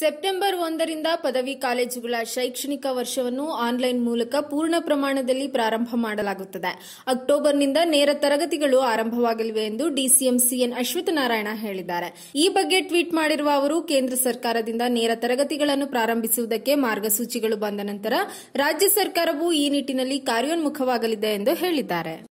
September ಒಂದರಿಂದ ಪದವಿ ಕಾಲೇಜುಗಳ ಶೈಕ್ಷಣಿಕ ವರ್ಷವನ್ನು ಆನ್ಲೈನ್ ಮೂಲಕ ಪೂರ್ಣ ಪ್ರಮಾಣದಲ್ಲಿ ಪ್ರಾರಂಭ ಮಾಡಲಾಗುತ್ತದೆ ಅಕ್ಟೋಬರ್ನಿಂದ ನೇರ ತರಗತಿಗಳು ಆರಂಭವಾಗಲಿವೆ ಎಂದು ಡಿಸಿಎಂ ಸಿಎನ್ ನಾರಾಯಣ ಹೇಳಿದ್ದಾರೆ ಈ ಬಗ್ಗೆ ಟ್ವೀಟ್ ಮಾಡಿರುವ ಅವರು ಕೇಂದ್ರ ಸರ್ಕಾರದಿಂದ ನೇರ ತರಗತಿಗಳನ್ನು ಪ್ರಾರಂಭಿಸುವುದಕ್ಕೆ ಮಾರ್ಗಸೂಚಿಗಳು ಬಂದ ನಂತರ ರಾಜ್ಯ ಸರ್ಕಾರವು ಈ ನಿಟ್ಟಿನಲ್ಲಿ ಕಾರ್ಯೋನ್ಮುಖವಾಗಲಿದೆ ಎಂದು ಹೇಳಿದ್ದಾರೆ